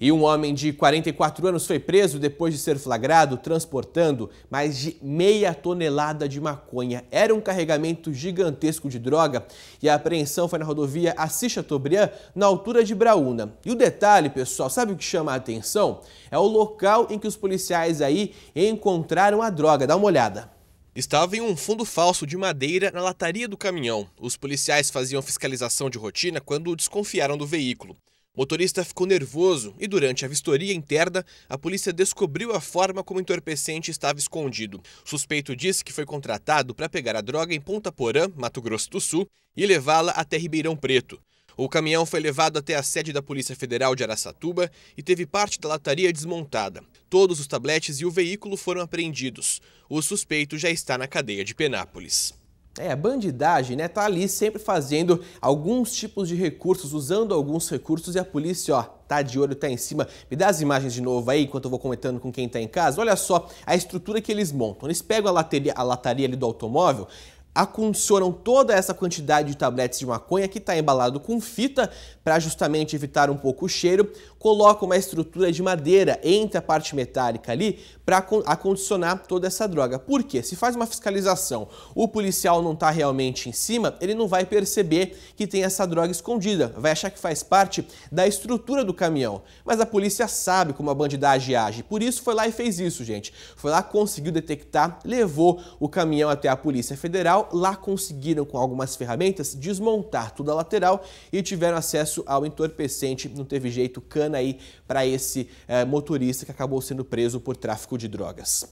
E um homem de 44 anos foi preso depois de ser flagrado transportando mais de meia tonelada de maconha. Era um carregamento gigantesco de droga e a apreensão foi na rodovia Assis Chateaubriand, na altura de Braúna. E o detalhe, pessoal, sabe o que chama a atenção? É o local em que os policiais aí encontraram a droga. Dá uma olhada. Estava em um fundo falso de madeira na lataria do caminhão. Os policiais faziam fiscalização de rotina quando desconfiaram do veículo. O motorista ficou nervoso e, durante a vistoria interna, a polícia descobriu a forma como o entorpecente estava escondido. O suspeito disse que foi contratado para pegar a droga em Ponta Porã, Mato Grosso do Sul, e levá-la até Ribeirão Preto. O caminhão foi levado até a sede da Polícia Federal de Araçatuba e teve parte da lataria desmontada. Todos os tabletes e o veículo foram apreendidos. O suspeito já está na cadeia de Penápolis. É, a bandidagem, né, tá ali sempre fazendo alguns tipos de recursos, usando alguns recursos e a polícia, ó, tá de olho, tá em cima. Me dá as imagens de novo aí, enquanto eu vou comentando com quem tá em casa. Olha só a estrutura que eles montam. Eles pegam a, lateria, a lataria ali do automóvel, acondicionam toda essa quantidade de tabletes de maconha que está embalado com fita para justamente evitar um pouco o cheiro, colocam uma estrutura de madeira entre a parte metálica ali para acondicionar toda essa droga. Por quê? Se faz uma fiscalização, o policial não está realmente em cima, ele não vai perceber que tem essa droga escondida, vai achar que faz parte da estrutura do caminhão. Mas a polícia sabe como a bandidagem age, por isso foi lá e fez isso, gente. Foi lá, conseguiu detectar, levou o caminhão até a Polícia Federal Lá conseguiram, com algumas ferramentas, desmontar toda a lateral e tiveram acesso ao entorpecente. Não teve jeito, cana aí para esse eh, motorista que acabou sendo preso por tráfico de drogas.